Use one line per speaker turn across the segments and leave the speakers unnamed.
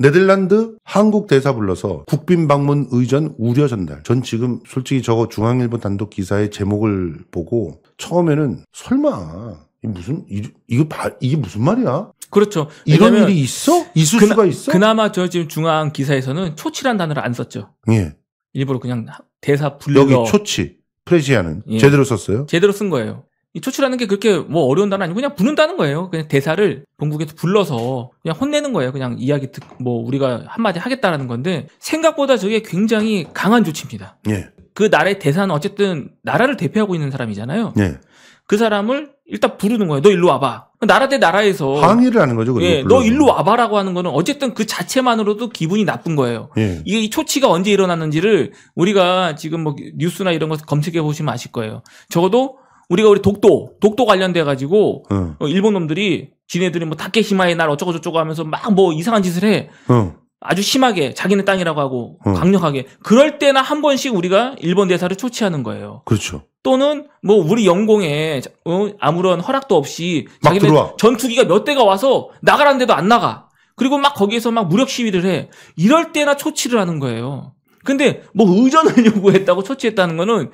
네덜란드 한국 대사 불러서 국빈 방문 의전 우려 전달. 전 지금 솔직히 저거 중앙일보 단독 기사의 제목을 보고 처음에는 설마
이 무슨 이, 거 이게 무슨 말이야? 그렇죠. 이런 일이 있어? 있을 그나, 수가 있어? 그나마 저 지금 중앙 기사에서는 초치란 단어를 안 썼죠. 예. 일부러 그냥 대사 불러 여기 초치 프레시아는
예. 제대로 썼어요?
제대로 쓴 거예요. 이초치라는게 그렇게 뭐 어려운 단어 아니고 그냥 부른다는 거예요. 그냥 대사를 본국에서 불러서 그냥 혼내는 거예요. 그냥 이야기 듣, 뭐 우리가 한마디 하겠다라는 건데 생각보다 저게 굉장히 강한 조치입니다. 예. 그 나라의 대사는 어쨌든 나라를 대표하고 있는 사람이잖아요. 예. 그 사람을 일단 부르는 거예요. 너 일로 와봐. 그 나라 대 나라에서 항의를
하는 거죠. 예, 너
일로 와봐라고 하는 거는 어쨌든 그 자체만으로도 기분이 나쁜 거예요. 예. 이게 이 초치가 언제 일어났는지를 우리가 지금 뭐 뉴스나 이런 것 검색해 보시면 아실 거예요. 적어도 우리가 우리 독도 독도 관련돼 가지고 어, 일본 놈들이 지네들이 뭐 다케시마의 날 어쩌고 저쩌고 하면서 막 뭐 이상한 짓을 해. 응. 아주 심하게 자기네 땅이라고 하고 응. 강력하게 그럴 때나 한 번씩 우리가 일본 대사를 초치하는 거예요. 그렇죠. 또는 뭐 우리 영공에 어, 아무런 허락도 없이 자기네 들어와. 전투기가 몇 대가 와서 나가라는데도 안 나가. 그리고 막 거기에서 막 무력 시위를 해. 이럴 때나 초치를 하는 거예요. 근데 뭐 의전을 요구했다고 초치했다는 거는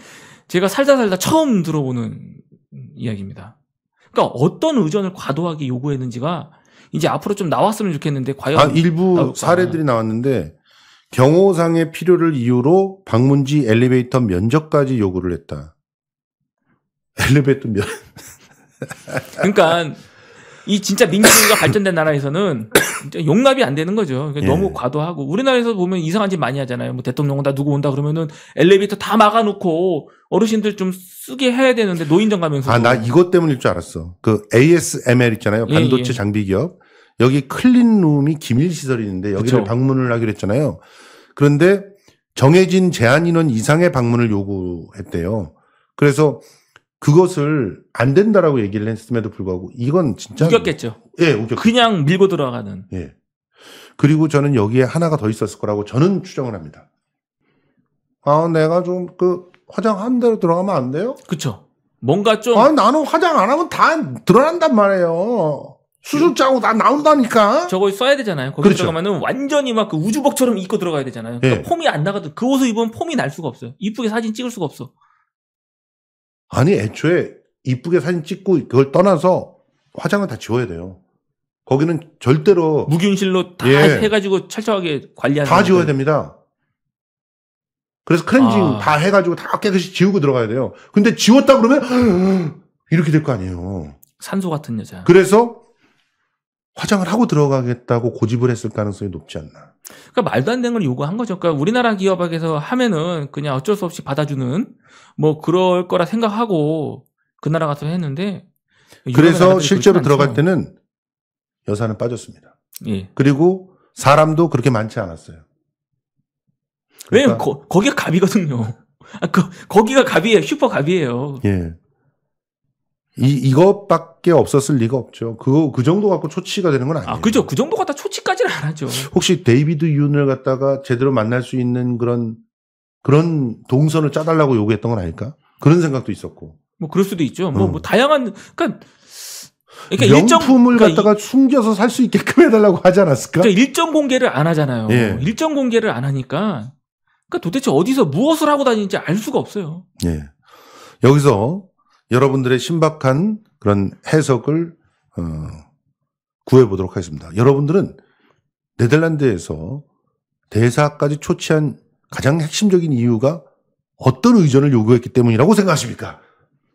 제가 살다 살다 처음 들어보는 이야기입니다. 그러니까 어떤 의전을 과도하게 요구했는지가 이제 앞으로 좀 나왔으면 좋겠는데 과연 아, 일부 나올까 아,
사례들이 아. 나왔는데 경호상의 필요를 이유로 방문지 엘리베이터
면적까지
요구를 했다. 엘리베이터 면
그러니까 이 진짜 민주주의가 발전된 나라에서는 용납이 안 되는 거죠. 그러니까 예. 너무 과도하고 우리나라에서 보면 이상한 짓 많이 하잖아요. 뭐 대통령 온다 누구 온다 그러면은 엘리베이터 다 막아놓고 어르신들 좀 쓰게 해야 되는데 노인정 가면서 아 나 이것
때문일 줄 알았어. 그 ASML 있잖아요. 예, 반도체 예, 예. 장비 기업 여기 클린룸이 기밀 시설이 있는데 여기를 그쵸. 방문을 하기로 했잖아요. 그런데 정해진 제한 인원 이상의 방문을 요구했대요. 그래서 그것을 안 된다라고 얘기를 했음에도 불구하고 이건 진짜 웃겼겠죠.
예, 웃겼. 그냥 밀고 들어가는.
예. 그리고 저는 여기에 하나가 더 있었을 거라고 저는 추정을 합니다.
아, 내가 좀
그 화장 한 대로 들어가면 안 돼요? 그쵸. 뭔가 좀. 아, 나는 화장 안 하면 다 드러난단 말이에요. 수술자고 다 나온다니까.
저거 써야 되잖아요. 거기 그렇죠. 들어가면은 완전히 막 그 우주복처럼 입고 들어가야 되잖아요. 그러니까 예. 폼이 안 나가도 그 옷을 입으면 폼이 날 수가 없어요. 이쁘게 사진 찍을 수가 없어.
아니 애초에 이쁘게 사진 찍고 그걸 떠나서 화장을다 지워야 돼요. 거기는 절대로 무균실로 다 예.
해가지고 철저하게
관리하는 다 지워야 됩니다. 그래서 클렌징 아. 다 해가지고 다 깨끗이 지우고 들어가야 돼요. 근데 지웠다 그러면 이렇게 될 거 아니에요.
산소 같은 여자.
그래서 화장을 하고 들어가겠다고 고집을 했을 가능성이
높지 않나. 그러니까 말도 안 되는 걸 요구한 거죠. 그러니까 우리나라 기업에서 하면은 그냥 어쩔 수 없이 받아주는 뭐 그럴 거라 생각하고 그 나라 가서 했는데 그래서 실제로 들어갈 않죠.
때는 여사는 빠졌습니다. 예. 그리고 사람도 그렇게 많지 않았어요. 그러니까 왜냐면 거, 거기가 갑이거든요.
아, 그, 거기가 갑이에요. 슈퍼 갑이에요. 예.
이, 이것밖에 없었을 리가 없죠. 그, 그 정도 갖고 초치가 되는 건 아, 아니에요. 아, 그죠. 그 정도 갖다
초치까지는 안 하죠.
혹시 데이비드 윤을 갖다가 제대로 만날 수 있는 그런, 그런 동선을 짜달라고 요구했던 건 아닐까? 그런 생각도 있었고.
뭐, 그럴 수도 있죠. 뭐, 음. 뭐, 다양한, 그러니까, 그러니까 명품을 일정, 그러니까 갖다가 그러니까 숨겨서 살 수 있게끔 해달라고 하지 않았을까? 그러니까 일정 공개를 안 하잖아요. 예. 일정 공개를 안 하니까, 그러니까 도대체 어디서 무엇을 하고 다니는지 알 수가 없어요.
예. 여기서 여러분들의 신박한 그런 해석을 어, 구해 보도록 하겠습니다. 여러분들은 네덜란드에서 대사까지 초치한 가장 핵심적인 이유가 어떤 의전을 요구했기 때문이라고 생각하십니까?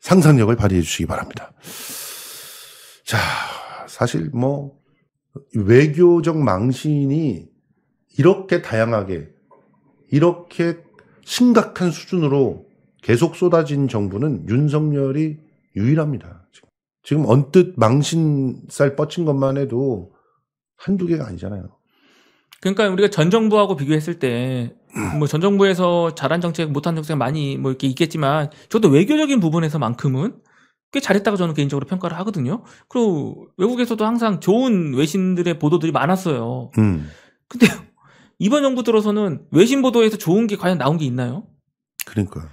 상상력을 발휘해 주시기 바랍니다. 자, 사실 뭐 외교적 망신이 이렇게 다양하게 이렇게 심각한 수준으로 계속 쏟아진 정부는 윤석열이 유일합니다. 지금, 지금 언뜻 망신살 뻗친 것만 해도 한두 개가 아니잖아요.
그러니까 우리가 전 정부하고 비교했을 때 뭐 전 정부에서 잘한 정책, 못한 정책 많이 뭐 이렇게 있겠지만 저도 외교적인 부분에서만큼은 꽤 잘했다고 저는 개인적으로 평가를 하거든요. 그리고 외국에서도 항상 좋은 외신들의 보도들이 많았어요. 음. 근데 이번 정부 들어서는 외신 보도에서 좋은 게 과연 나온 게 있나요? 그러니까 요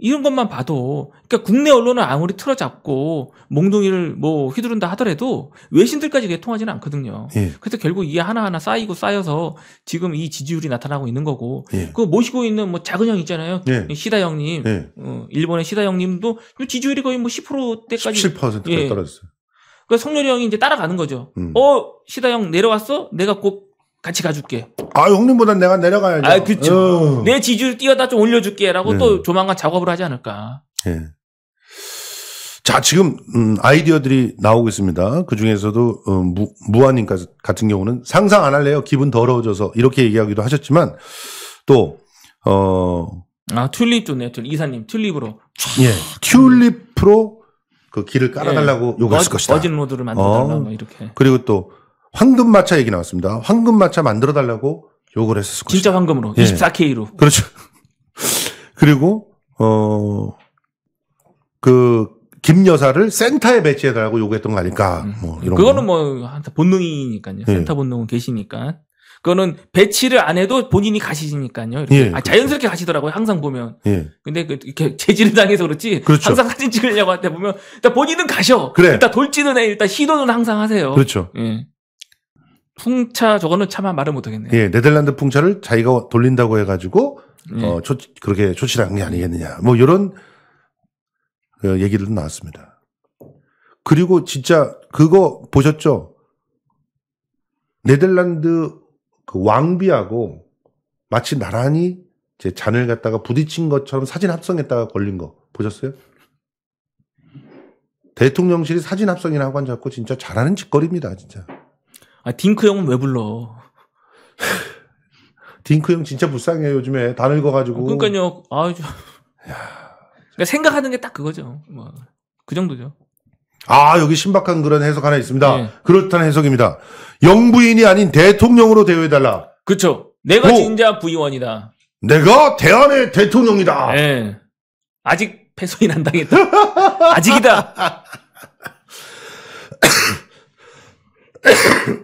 이런 것만 봐도 그러니까 국내 언론은 아무리 틀어잡고 몽둥이를 뭐 휘두른다 하더라도 외신들까지 개통하지는 않거든요. 예. 그래서 결국 이게 하나하나 쌓이고 쌓여서 지금 이 지지율이 나타나고 있는 거고 예. 그 모시고 있는 뭐 작은 형 있잖아요. 예. 시다 형님. 예. 어, 일본의 시다 형님도 지지율이 거의 뭐 10%대까지 17%까지 예. 떨어졌어요. 그러니까 성렬이 형이 이제 따라가는 거죠. 음. 어, 시다 형 내려왔어? 내가 곧 같이 가줄게. 아 형님보단 내가 내려가야죠. 아 그렇죠. 내 지지율 뛰어다 좀 올려줄게라고 네. 또 조만간 작업을 하지 않을까.
네. 자 지금 음, 아이디어들이 나오고 있습니다. 그 중에서도 음, 무 무한님 같은 경우는 상상 안 할래요. 기분 더러워져서 이렇게 얘기하기도 하셨지만 또 어.
아 튤립 좋네요. 튤립. 이사님 튤립으로.
예. 튤립으로 그 길을 깔아달라고 예. 요구했을 것이다. 어진 로드를 만들어달라 어, 이렇게. 그리고 또 황금마차 얘기 나왔습니다. 황금마차 만들어 달라고 욕을 했었을 거예요. 진짜
황금으로 예. 24K로.
그렇죠. 그리고 어 그 김 여사를 센터에 배치해달라고 요구했던 거
아닐까? 음. 뭐 이런 그거는 거. 뭐 본능이니까요. 예. 센터 본능은 계시니까. 그거는 배치를 안 해도 본인이 가시니까요. 이렇게. 예, 아, 그렇죠. 자연스럽게 가시더라고요. 항상 보면. 예. 근데 그, 이렇게 재질을 당해서 그렇지. 그렇죠. 항상 사진 찍으려고 할때 보면 일단 본인은 가셔. 그래. 일단 돌지는 해. 일단 시도는 항상 하세요. 그렇죠. 예. 풍차 저거는 차마 말을 못하겠네요.
예, 네덜란드 풍차를 자기가 돌린다고 해가지고 예. 어 조, 그렇게 조치를 한 게 아니겠느냐. 뭐 이런 그 어, 얘기들도 나왔습니다. 그리고 진짜 그거 보셨죠? 네덜란드 그 왕비하고 마치 나란히 제 잔을 갖다가 부딪힌 것처럼 사진 합성했다가 걸린 거 보셨어요? 대통령실이 사진 합성이나 하고 앉았고 진짜 잘하는 짓거리입니다, 진짜. 아, 딩크 형은 왜 불러? 딩크 형 진짜 불쌍해요 요즘에 다 늙어가지고.
그러니까요. 아, 저... 그러니까 생각하는 게 딱 그거죠. 뭐그 정도죠.
아 여기 신박한 그런 해석 하나 있습니다. 네. 그렇다는 해석입니다. 영부인이 아닌 대통령으로 대우해달라.
그렇죠. 내가 오. 진짜 부의원이다. 내가 대한의 대통령이다. 네. 아직 패소인 안 당했다. 아직이다.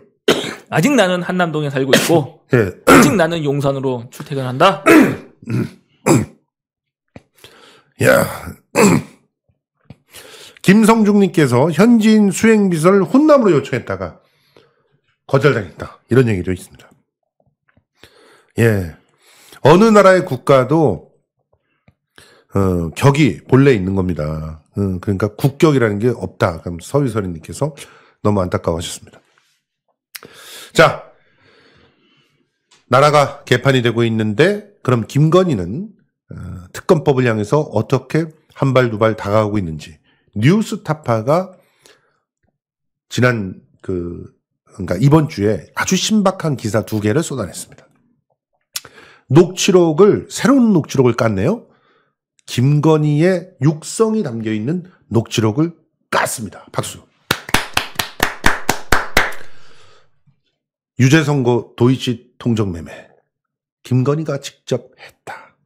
아직 나는 한남동에 살고 있고 네. 아직 나는 용산으로 출퇴근한다.
야. 김성중님께서 현지인 수행비서를 혼남으로 요청했다가 거절당했다. 이런 얘기도 있습니다. 예. 어느 나라의 국가도, 어, 격이 본래 있는 겁니다. 어, 그러니까 국격이라는 게 없다. 그럼 서위설인님께서 너무 안타까워 하셨습니다. 자, 나라가 개판이 되고 있는데 그럼 김건희는 어, 특검법을 향해서 어떻게 한 발 두 발 다가오고 있는지 뉴스타파가 지난 그 그러니까 이번 주에 아주 신박한 기사 두 개를 쏟아냈습니다. 녹취록을 새로운 녹취록을 깠네요. 김건희의 육성이 담겨 있는 녹취록을 깠습니다. 박수. 유죄 선고 도이치 통정 매매 김건희가 직접 했다.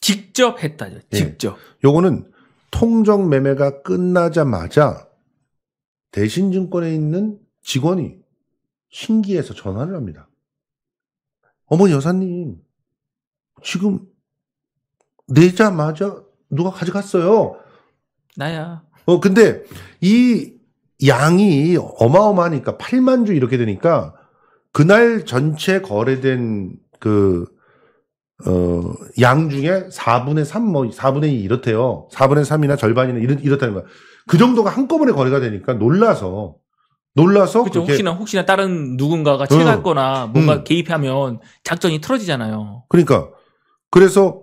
직접 했다죠.
예. 직접. 예. 요거는 통정 매매가 끝나자마자 대신증권에 있는 직원이 신기해서 전화를 합니다. 어머 여사님 지금 내자마자 누가 가져갔어요. 나야. 어 근데 이 양이 어마어마하니까 8만 주 이렇게 되니까 그날 전체 거래된 그, 어, 양 중에 4분의 3, 뭐, 4분의 2 이렇대요. 4분의 3이나 절반이나 이렇, 이렇다는 거야. 그 정도가 한꺼번에 거래가 되니까 놀라서, 놀라서. 그죠 혹시나,
혹시나 다른 누군가가 채갈 어, 거나 뭔가 음. 개입하면 작전이 틀어지잖아요.
그러니까. 그래서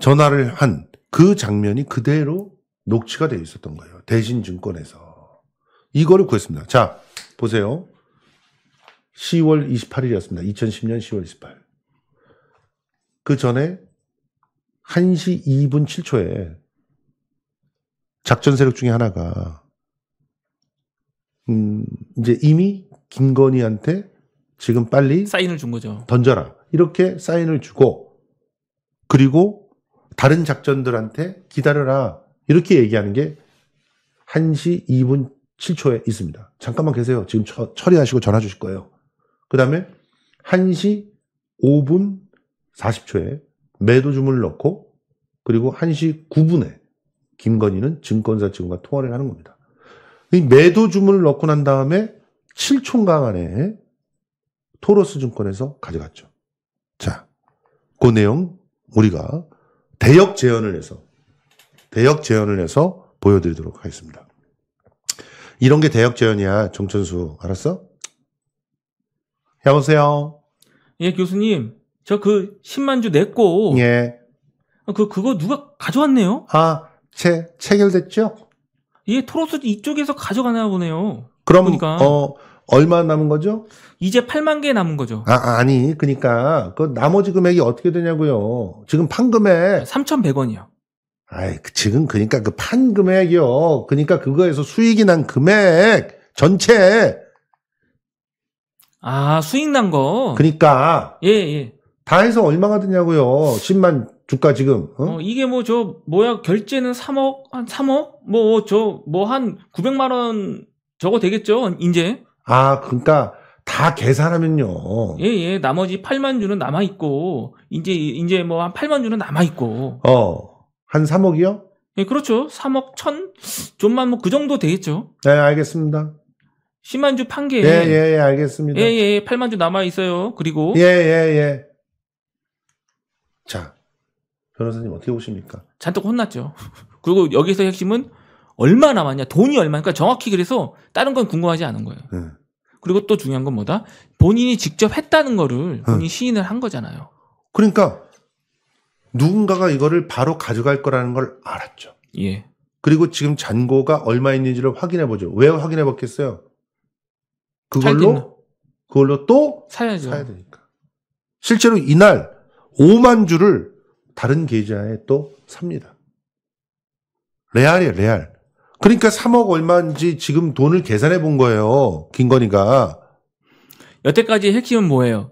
전화를 한 그 장면이 그대로 녹취가 되어 있었던 거예요. 대신 증권에서. 이거를 구했습니다. 자, 보세요. 10월 28일이었습니다. 2010년 10월 28. 그 전에 1시 2분 7초에 작전 세력 중에 하나가 음, 이제 이미 김건희한테 지금 빨리
사인을 준 거죠.
던져라. 이렇게 사인을 주고 그리고 다른 작전들한테 기다려라. 이렇게 얘기하는 게 1시 2분 7초에 있습니다. 잠깐만 계세요. 지금 처, 처리하시고 전화 주실 거예요. 그 다음에 1시 5분 40초에 매도 주문을 넣고 그리고 1시 9분에 김건희는 증권사 직원과 통화를 하는 겁니다. 이 매도 주문을 넣고 난 다음에 7초간 안에 토로스 증권에서 가져갔죠. 자, 그 내용 우리가 대역 재현을 해서 대역 재현을 해서 보여드리도록 하겠습니다. 이런 게 대역 재현이야, 정천수. 알았어?
여보세요? 예, 교수님. 저 그 10만 주 냈고. 예. 아, 그, 그거 누가 가져왔네요? 아, 체, 체결됐죠? 예, 토로스 이쪽에서 가져가나 보네요. 그럼, 보니까. 어, 얼마 남은 거죠? 이제 8만 개 남은 거죠.
아, 아 아니, 그니까, 그 나머지 금액이 어떻게 되냐고요. 지금 판금액. 3,100원이요. 아이, 그 지금 그러니까 그 판 금액이요. 그러니까 그거에서 수익이 난 금액 전체.
아, 수익 난 거.
그러니까. 예, 예. 다 해서 얼마가 드냐고요. 10만 주가 지금. 어?
어 이게 뭐 저 뭐야 결제는 3억 한 3억 뭐 저 뭐한 900만 원 저거 되겠죠. 이제.
아, 그러니까
다 계산하면요. 예, 예. 나머지 8만 주는 남아 있고 이제 이제 뭐한 8만 주는 남아 있고. 어. 한 3억이요? 예, 그렇죠. 3억 1천 좀만 뭐 그 정도 되겠죠.
네, 알겠습니다.
10만 주 판개. 예, 예, 예, 알겠습니다. 예, 예, 8만 주 남아 있어요. 그리고
예, 예, 예.
자, 변호사님 어떻게 보십니까? 잔뜩 혼났죠. 그리고 여기서 핵심은 얼마 남았냐, 돈이 얼마. 그러니까 정확히 그래서 다른 건 궁금하지 않은 거예요. 네. 그리고 또 중요한 건 뭐다? 본인이 직접 했다는 거를 예. 본인이 시인을 한 거잖아요. 그러니까 누군가가 이거를
바로 가져갈 거라는 걸 알았죠. 예. 그리고 지금 잔고가 얼마 있는지를 확인해 보죠. 왜 확인해 봤겠어요? 그걸로 그걸로 또
사야죠. 사야 되니까.
실제로 이날 5만 주를 다른 계좌에 또 삽니다. 레알이에요, 레알. 그러니까 3억 얼마인지
지금 돈을 계산해 본 거예요. 김건희가. 여태까지 핵심은 뭐예요?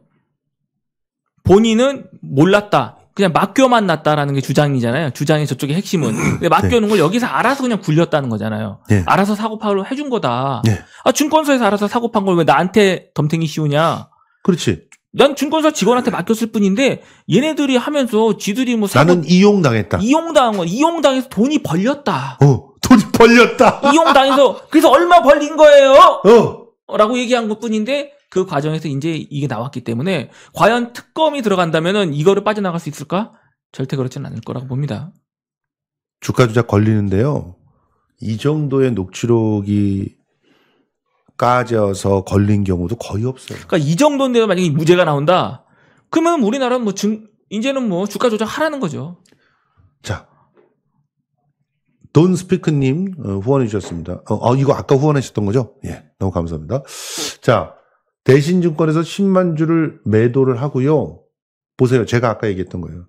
본인은 몰랐다. 그냥 맡겨 만났다라는 게 주장이잖아요. 주장이 저쪽의 핵심은. 음, 음. 근데 맡겨놓은 네. 걸 여기서 알아서 그냥 굴렸다는 거잖아요. 네. 알아서 사고파로 해준 거다. 네. 아 증권사에서 알아서 사고판 걸 왜 나한테 덤탱이 씌우냐? 그렇지. 난 증권사 직원한테 맡겼을 뿐인데 얘네들이 하면서 지들이 뭐 사고, 나는 이용당했다. 이용당한 거. 이용당해서 돈이 벌렸다. 어, 돈이 벌렸다. 이용당해서 그래서 얼마 벌린 거예요? 어. 라고 얘기한 것뿐인데 그 과정에서 이제 이게 나왔기 때문에 과연 특검이 들어간다면은 이거를 빠져나갈 수 있을까? 절대 그렇지는 않을 거라고 봅니다.
주가 조작 걸리는데요. 이 정도의 녹취록이 까져서 걸린 경우도 거의 없어요.
그러니까 이 정도인데도 만약에 무죄가 나온다. 그러면 우리나라는 뭐 증, 이제는 뭐 주가 조작하라는 거죠.
자. 돈 스피크님 어, 후원해 주셨습니다. 어, 어, 이거 아까 후원해 주셨던 거죠? 예. 너무 감사합니다. 자. 대신증권에서 10만 주를 매도를 하고요. 보세요. 제가 아까 얘기했던 거예요.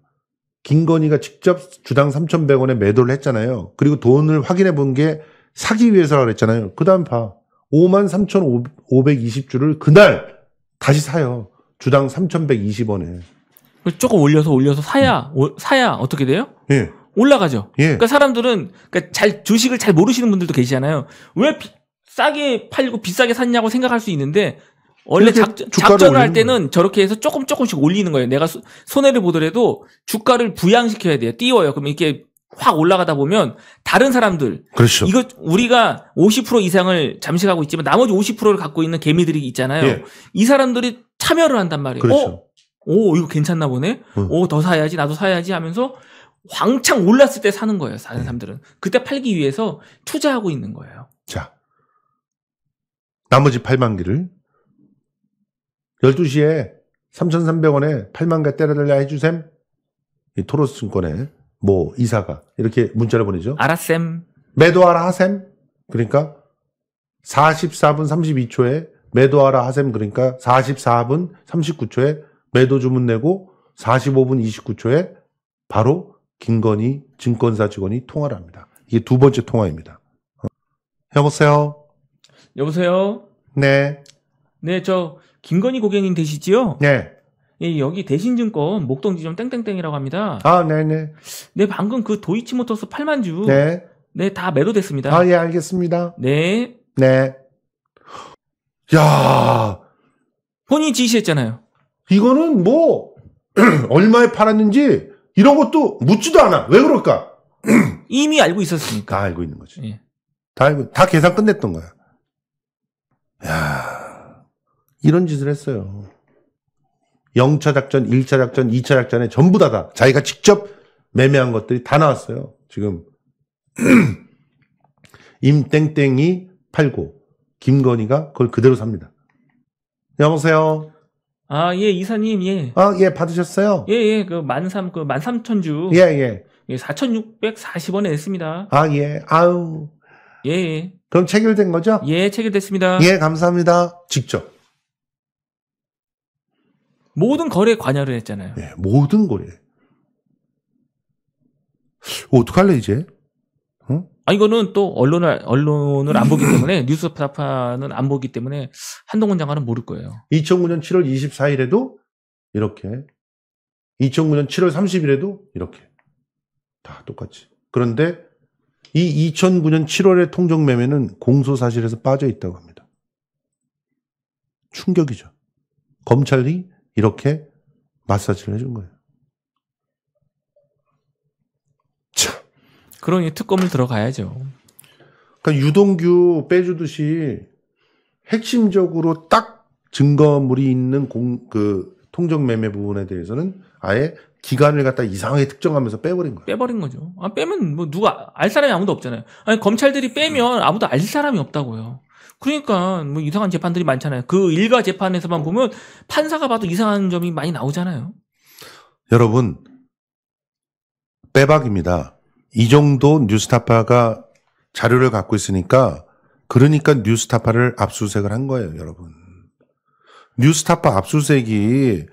김건희가 직접 주당 3,100원에 매도를 했잖아요. 그리고 돈을 확인해 본 게 사기 위해서라고 그랬잖아요. 그 다음 봐. 5만 3,520주를 그날 다시 사요.
주당 3,120원에. 조금 올려서 올려서 사야, 음. 오, 사야 어떻게 돼요? 예. 올라가죠. 예. 그러니까 사람들은 그러니까 잘 주식을 잘 모르시는 분들도 계시잖아요. 왜 비, 싸게 팔고 비싸게 샀냐고 생각할 수 있는데 원래 작, 전을할 때는 저렇게 해서 조금 조금씩 올리는 거예요. 내가 손해를 보더라도 주가를 부양시켜야 돼요. 띄워요. 그러면 이렇게 확 올라가다 보면 다른 사람들 그렇죠. 이거 우리가 50% 이상을 잠식하고 있지만 나머지 50%를 갖고 있는 개미들이 있잖아요. 예. 이 사람들이 참여를 한단 말이에요. 그렇죠. 어? 오 이거 괜찮나 보네. 음. 오더 사야지 나도 사야지 하면서 왕창 올랐을 때 사는 거예요. 사는 네. 사람들은 그때 팔기 위해서 투자하고 있는 거예요. 자
나머지 8만 개를 12시에 3,300원에 8만 개 때려달라 해주셈? 이 토로스 증권에뭐 이사가 이렇게 문자를 보내죠. 알아셈. 매도하라 하셈? 그러니까 44분 32초에 매도하라 하셈 그러니까 44분 39초에 매도 주문 내고 45분 29초에 바로 김건희 증권사 직원이 통화를 합니다. 이게 두 번째 통화입니다. 어. 여보세요?
여보세요? 네. 네, 저 김건희 고객님 되시지요? 네. 예, 여기 대신증권 목동지점 땡땡땡이라고 합니다. 아, 네네. 네. 네, 방금 그 도이치모터스 8만 주. 네. 네, 다 매도됐습니다. 아, 예, 알겠습니다. 네. 네. 야 본인이 지시했잖아요.
이거는 뭐, 얼마에 팔았는지, 이런 것도 묻지도 않아. 왜 그럴까?
이미 알고 있었으니까. 다 알고 있는 거지. 예.
다 알고, 다 계산 끝냈던 거야. 야 이런 짓을 했어요. 0차 작전, 1차 작전, 2차 작전에 전부 다, 다 자기가 직접 매매한 것들이 다 나왔어요. 지금 임땡땡이 팔고 김건희가 그걸 그대로 삽니다.
여보세요. 아, 예, 이사님, 예. 아, 예, 받으셨어요? 예, 예, 그, 만삼, 그, 만삼천주. 예, 예. 예, 4,640원에 냈습니다.
아, 예, 아우. 예, 예. 그럼 체결된 거죠?
예, 체결됐습니다. 예, 감사합니다. 직접. 모든 거래에 관여를 했잖아요. 예, 모든 거래. 어, 어떡할래, 이제? 어? 아, 이거는 또 언론을, 언론을 안 보기 때문에, 뉴스파파는 안 보기 때문에, 한동훈 장관은 모를 거예요. 2009년 7월 24일에도
이렇게, 2009년 7월 30일에도 이렇게. 다 똑같이. 그런데 이 2009년 7월의 통정 매매는 공소 사실에서 빠져 있다고 합니다. 충격이죠. 검찰이 이렇게 마사지를 해준 거예요.
참. 그러니 특검을 들어가야죠. 그러니까 유동규
빼주듯이 핵심적으로 딱 증거물이 있는 공, 그 통정 매매 부분에 대해서는 아예 기간을 갖다 이상하게 특정하면서 빼버린 거예요.
빼버린 거죠. 아, 빼면 뭐 누가 알 사람이 아무도 없잖아요. 아니 검찰들이 빼면 아무도 알 사람이 없다고요. 그러니까 뭐 이상한 재판들이 많잖아요. 그 일가 재판에서만 음. 보면 판사가 봐도 이상한 점이 많이 나오잖아요.
여러분 빼박입니다. 이 정도 뉴스타파가 자료를 갖고 있으니까 그러니까 뉴스타파를 압수수색을 한 거예요, 여러분. 뉴스타파 압수수색이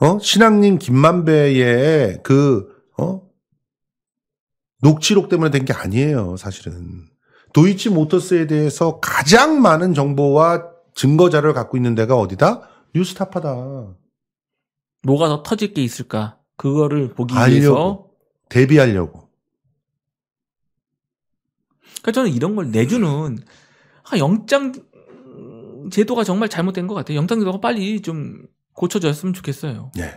어? 신앙님 김만배의 그 어? 녹취록 때문에 된 게 아니에요, 사실은. 도이치 모터스에 대해서 가장 많은 정보와 증거 자료를 갖고 있는 데가 어디다? 뉴스타파다.
뭐가 더 터질 게 있을까? 그거를 보기 위해서
대비하려고.
그러니까 저는 이런 걸 내주는 아, 영장 제도가 정말 잘못된 것 같아요. 영장 제도가 빨리 좀 고쳐졌으면 좋겠어요. 네.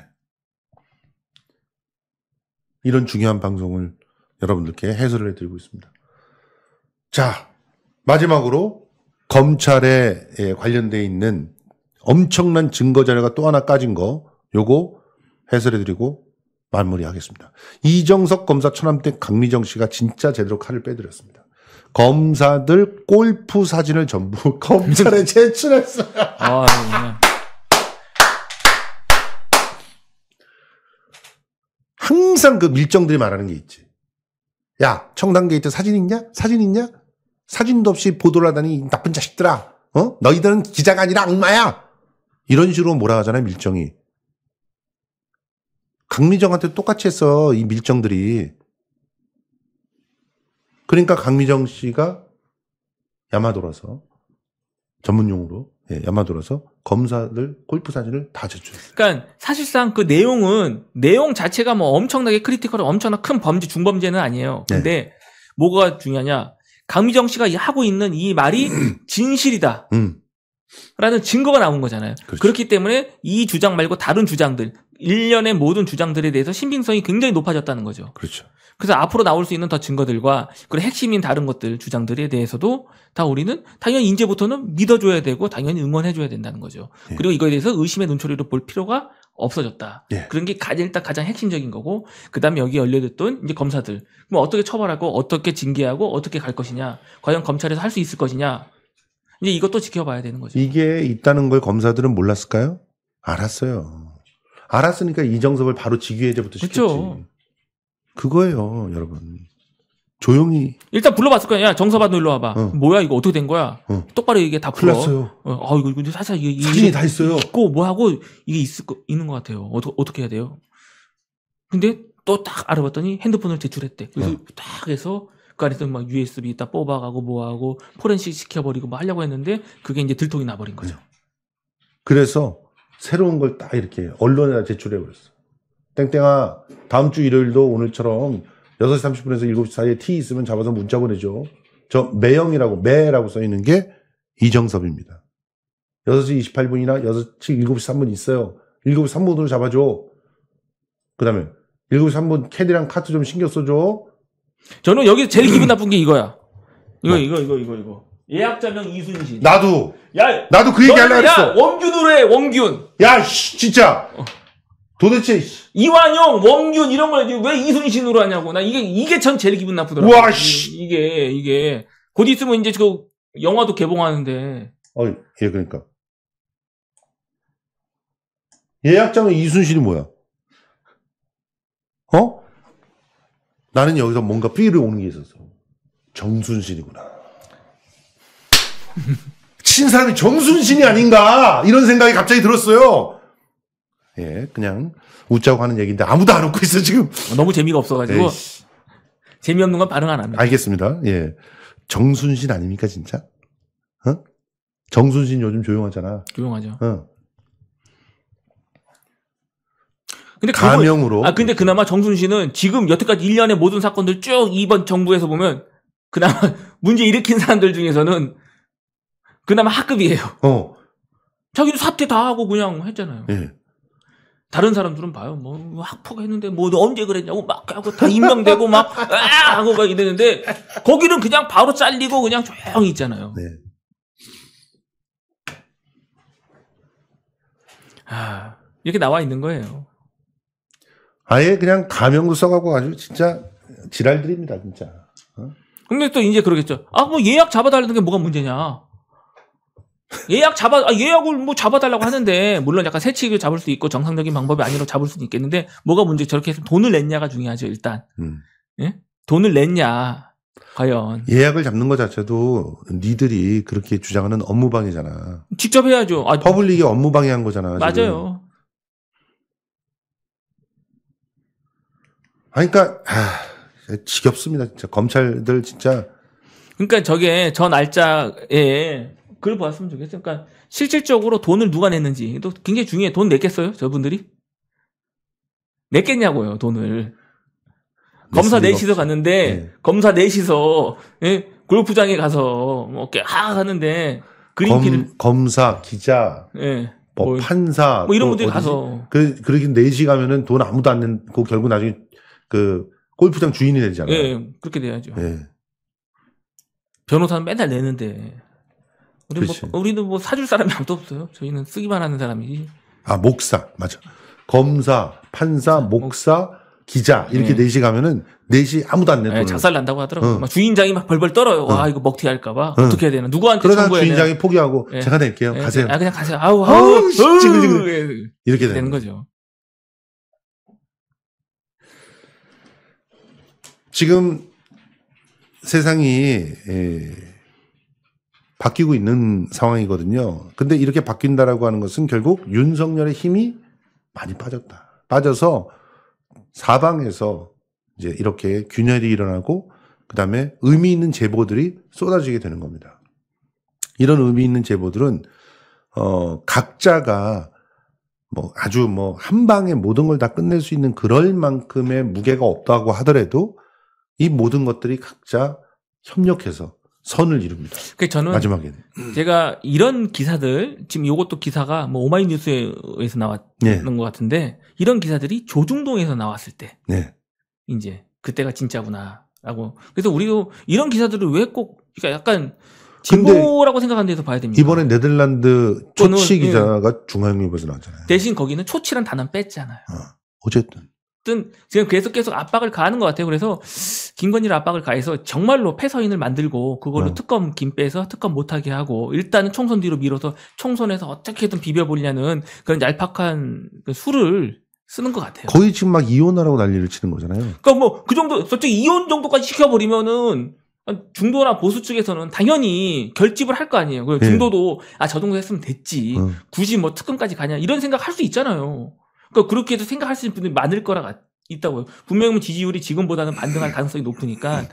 이런 중요한 방송을 여러분들께 해설을 해드리고 있습니다. 자, 마지막으로 검찰에 예, 관련돼 있는 엄청난 증거 자료가 또 하나 까진 거 요거 해설해 드리고 마무리하겠습니다. 이정석 검사 처남때 강미정 씨가 진짜 제대로 칼을 빼드렸습니다. 검사들 골프 사진을 전부 검찰에 제출했어요. 아, 네. 항상 그 밀정들이 말하는 게 있지. 야, 청당 게이트 사진 있냐? 사진 있냐? 사진도 없이 보도를 하다니 나쁜 자식들아. 어? 너희들은 기자가 아니라 악마야. 이런 식으로 뭐라 하잖아요, 밀정이. 강미정한테 똑같이 했어, 이 밀정들이. 그러니까 강미정 씨가 야마돌아서 전문 용으로 예, 야마돌아서 검사들 골프 사진을 다 제출했어요.
그러니까 사실상 그 내용은 내용 자체가 뭐 엄청나게 크리티컬, 엄청나 큰 범죄, 중범죄는 아니에요. 네. 근데 네. 뭐가 중요하냐? 강미정 씨가 하고 있는 이 말이 진실이다. 음. 라는 증거가 나온 거잖아요. 그렇죠. 그렇기 때문에 이 주장 말고 다른 주장들, 일련의 모든 주장들에 대해서 신빙성이 굉장히 높아졌다는 거죠. 그렇죠. 그래서 앞으로 나올 수 있는 더 증거들과 그리고 핵심인 다른 것들 주장들에 대해서도 다 우리는 당연히 이제부터는 믿어줘야 되고 당연히 응원해줘야 된다는 거죠. 예. 그리고 이거에 대해서 의심의 눈초리로 볼 필요가 없어졌다. 예. 그런 게 가장 일단 가장 핵심적인 거고 그다음에 여기 열려됐던 이제 검사들 뭐 어떻게 처벌하고 어떻게 징계하고 어떻게 갈 것이냐 과연 검찰에서 할 수 있을 것이냐 이제 이것도 지켜봐야 되는 거죠.
이게 있다는 걸 검사들은 몰랐을까요? 알았어요. 알았으니까 이정섭을 바로 직위해제부터 시켰지. 그렇죠. 그거예요,
여러분. 조용히. 일단 불러봤을 거야. 야, 정서반 놀러 와봐. 어. 뭐야, 이거 어떻게 된 거야? 어. 똑바로 이게 다 불러. 났어요. 어, 아, 이거, 이거 사실 이게. 사진이 다 있어요. 있고, 뭐하고, 이게 있을 거, 있는 것 같아요. 어떻게, 어떻게 해야 돼요? 근데 또 딱 알아봤더니 핸드폰을 제출했대. 그래서 어. 딱 해서 그 안에서 막 USB 딱 뽑아가고 뭐하고 포렌식 시켜버리고 뭐 하려고 했는데 그게 이제 들통이 나버린 거죠. 네.
그래서 새로운 걸 딱 이렇게 언론에 제출해버렸어. 땡땡아 다음 주 일요일도 오늘처럼 6시 30분에서 7시 사이에 티 있으면 잡아서 문자 보내줘. 저매형이라고 매라고 써 있는 게 이정섭입니다. 6시 28분이나 6시 7시 3분 있어요. 7시 3분으로 잡아줘. 그 다음에 7시 3분 캐디랑 카트 좀 신경 써줘.
저는 여기 제일 기분 나쁜 게 이거야. 이거 뭐? 이거 이거 이거 이거. 예약자명 이순신. 나도. 야, 나도 그 얘기 하려고 했어. 원균으로 해, 원균. 야, 씨, 진짜. 어. 도대체 이완용, 원균 이런 걸 왜 이순신으로 하냐고. 나 이게 이게 전 제일 기분 나쁘더라고. 와 씨. 이, 게 이게 곧 있으면 이제 그 영화도 개봉하는데.
어, 예 그러니까. 예약장은 이순신이 뭐야? 어? 나는 여기서 뭔가 삐를 오는 게 있었어. 정순신이구나. 친사람이 정순신이 아닌가 이런 생각이 갑자기 들었어요. 예, 그냥 웃자고 하는 얘기인데 아무도 안 웃고 있어 지금. 어, 너무 재미가 없어가지고 에이씨.
재미없는 건 반응 안 합니다.
알겠습니다. 예, 정순신 아닙니까 진짜? 어? 정순신 요즘 조용하잖아. 조용하죠. 어.
근데 가명으로. 아 근데 그나마 정순신은 지금 여태까지 1년의 모든 사건들 쭉 이번 정부에서 보면 그나마 문제 일으킨 사람들 중에서는 그나마 하급이에요. 어. 자기도 사퇴 다 하고 그냥 했잖아요. 예. 다른 사람들은 봐요. 뭐 학폭 했는데 뭐, 뭐 언제 그랬냐고 막 하고 다 임명되고 막 아! 하고 막 이러는데 거기는 그냥 바로 잘리고 그냥 조용히 있잖아요. 네. 아, 이렇게 나와 있는 거예요.
아예 그냥 가명도 써가고 아주 진짜 지랄들입니다, 진짜. 어?
근데 또 이제 그러겠죠. 아, 뭐 예약 잡아달라는 게 뭐가 문제냐. 예약 잡아 아, 예약을 뭐 잡아달라고 하는데 물론 약간 새치기를 잡을 수도 있고 정상적인 방법이 아니라 잡을 수도 있겠는데 뭐가 문제 저렇게 해서 돈을 냈냐가 중요하죠 일단 음. 예? 돈을 냈냐 과연
예약을 잡는 것 자체도 니들이 그렇게 주장하는 업무방해잖아 직접 해야죠 아, 퍼블릭이 업무방해한 거잖아 맞아요 아, 그러니까 아, 지겹습니다 진짜 검찰들 진짜
그러니까 저게 전 날짜에 그걸 보았으면 좋겠어요. 그러니까 실질적으로 돈을 누가 냈는지 또 굉장히 중요해. 돈 냈겠어요? 저분들이? 냈겠냐고요, 돈을.
검사 넷이서
갔는데 네. 검사 넷이서 예? 골프장에 가서 뭐 이렇게 하 하는데 그림기를
검, 사 기자 예. 뭐, 뭐, 판사 뭐 이런 분들이 가서 그그렇게 넷이 가면은 돈 아무도 안 낸고 그 결국 나중에 그 골프장 주인이 되잖아요. 예,
그렇게 돼야죠. 예. 변호사는 맨날 내는데 우리 뭐, 우리는 뭐 사줄 사람이 아무도 없어요. 저희는 쓰기만 하는 사람이지.
아 목사 맞아. 검사, 판사, 목사, 기자 이렇게 예. 네. 넷이 가면은 넷이
네 아무도 안 내도 네, 작살 난다고 하더라고. 응. 어. 막 주인장이 막 벌벌 떨어요. 와 어. 이거 먹튀 할까봐 응. 어. 어떻게 해야 되나? 누구한테 그러다 주인장이 되나?
포기하고 네. 제가 낼게요. 네. 가세요. 아 그냥 가세요. 아우 아우 아우, 아우 이렇게,
이렇게 되는 거죠.
지금 세상이 에... 바뀌고 있는 상황이거든요. 근데 이렇게 바뀐다라고 하는 것은 결국 윤석열의 힘이 많이 빠졌다. 빠져서 사방에서 이제 이렇게 균열이 일어나고 그다음에 의미 있는 제보들이 쏟아지게 되는 겁니다. 이런 의미 있는 제보들은 어 각자가 뭐 아주 뭐 한 방에 모든 걸 다 끝낼 수 있는 그럴 만큼의 무게가 없다고 하더라도 이 모든 것들이 각자 협력해서 선을 이룹니다.
그 저는 마지막에 제가 이런 기사들 지금 이것도 기사가 뭐 오마이뉴스에서 나왔는 네. 것 같은데 이런 기사들이 조중동에서 나왔을 때 네. 이제 그때가 진짜구나라고 그래서 우리도 이런 기사들을 왜 꼭 그러니까 약간
진보라고
생각하는 데서 봐야 됩니다.
이번에 네덜란드 초치 네. 기자가 예. 중앙일보에서 나왔잖아요.
대신 거기는 초치란 단어 뺐잖아요. 어, 어쨌든 어쨌든 지금 계속 계속 압박을 가하는 것 같아요. 그래서 김건희를 압박을 가해서 정말로 폐서인을 만들고 그걸로 네. 특검 김 빼서 특검 못하게 하고 일단은 총선 뒤로 밀어서 총선에서 어떻게든 비벼보려는 그런 얄팍한 그 수를 쓰는 것 같아요.
거의 지금 막 이혼하라고 난리를 치는 거잖아요. 그러니까
뭐 그 정도 솔직히 이혼 정도까지 시켜버리면은 중도나 보수 측에서는 당연히 결집을 할 거 아니에요. 그 중도도 네. 아, 아저 정도 했으면 됐지. 어. 굳이 뭐 특검까지 가냐 이런 생각 할 수 있잖아요. 그러니까 그렇게도 생각할 수 있는 분들이 많을 거라 있다고요. 분명히 지지율이 지금보다는 반등할 가능성이 높으니까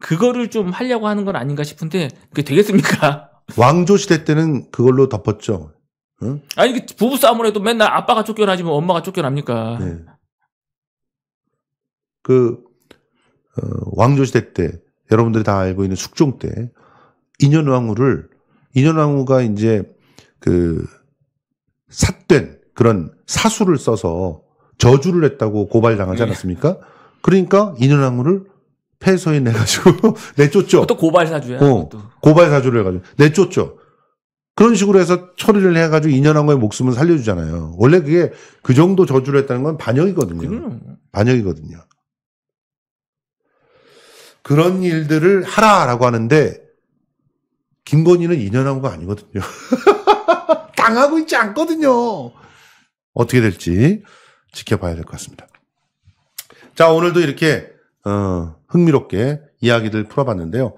그거를 좀 하려고 하는 건 아닌가 싶은데 그게 되겠습니까?
왕조 시대 때는 그걸로 덮었죠. 응?
아니 그 부부 싸움을 해도 맨날 아빠가 쫓겨나지만 엄마가 쫓겨납니까? 네.
그 어, 왕조 시대 때 여러분들이 다 알고 있는 숙종 때 인현왕후를 인현왕후가 이제 그 삿된 그런 사수를 써서 저주를 했다고 고발당하지 네. 않았습니까? 그러니까 인연왕후를 폐소인내가지고 내쫓죠. 그것도
고발 사주야. 어,
고발 사주를 해가지고 내쫓죠. 그런 식으로 해서 처리를 해가지고 인연왕후의 목숨을 살려주잖아요. 원래 그게 그 정도 저주를 했다는 건 반역이거든요. 그럼. 반역이거든요. 그런 일들을 하라라고 하는데 김건희는 인연왕후가 아니거든요. 당하고 있지 않거든요. 어떻게 될지 지켜봐야 될 것 같습니다. 자, 오늘도 이렇게 어, 흥미롭게 이야기들 풀어봤는데요.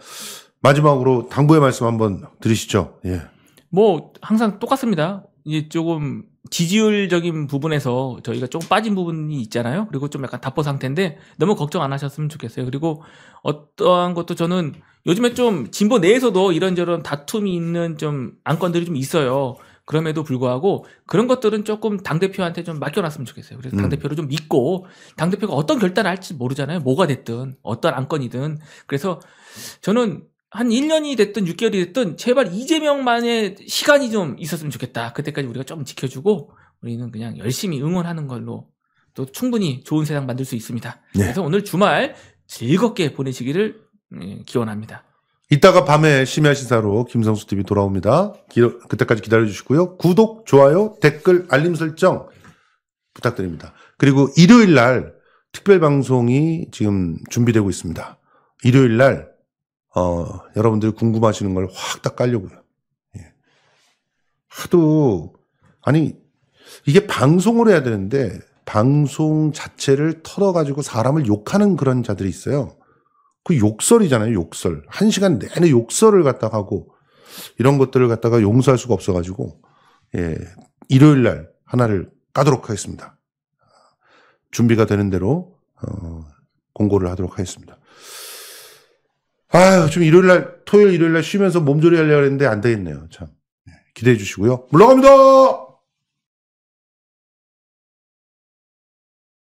마지막으로 당부의 말씀 한번 드리시죠 예.
뭐 항상 똑같습니다. 이제 조금 지지율적인 부분에서 저희가 조금 빠진 부분이 있잖아요. 그리고 좀 약간 답보 상태인데 너무 걱정 안 하셨으면 좋겠어요. 그리고 어떠한 것도 저는 요즘에 좀 진보 내에서도 이런저런 다툼이 있는 좀 안건들이 좀 있어요. 그럼에도 불구하고 그런 것들은 조금 당대표한테 좀 맡겨놨으면 좋겠어요. 그래서 음. 당대표를 음. 좀 믿고 당대표가 어떤 결단을 할지 모르잖아요. 뭐가 됐든 어떤 안건이든. 그래서 저는 한 1년이 됐든 6개월이 됐든 제발 이재명만의 시간이 좀 있었으면 좋겠다. 그때까지 우리가 좀 지켜주고 우리는 그냥 열심히 응원하는 걸로 또 충분히 좋은 세상 만들 수 있습니다. 네. 그래서 오늘 주말 즐겁게 보내시기를 예, 기원합니다.
이따가 밤에 심야 시사로 김성수 TV 돌아옵니다. 기러, 그때까지 기다려 주시고요. 구독, 좋아요, 댓글, 알림 설정 부탁드립니다. 그리고 일요일 날 특별 방송이 지금 준비되고 있습니다. 일요일 날 어, 여러분들이 궁금하시는 걸확닦아려고요 예. 하도 아니 이게 방송을 해야 되는데 방송 자체를 털어가지고 사람을 욕하는 그런 자들이 있어요. 그 욕설이잖아요. 욕설. 한 시간 내내 욕설을 갖다 하고 이런 것들을 갖다가 용서할 수가 없어가지고 예, 일요일 날 하나를 까도록 하겠습니다. 준비가 되는 대로 어, 공고를 하도록 하겠습니다. 아유, 지금 일요일 날, 토요일, 일요일 날 쉬면서 몸조리 하려고 했는데 안
되겠네요. 참. 예, 기대해 주시고요. 물러갑니다!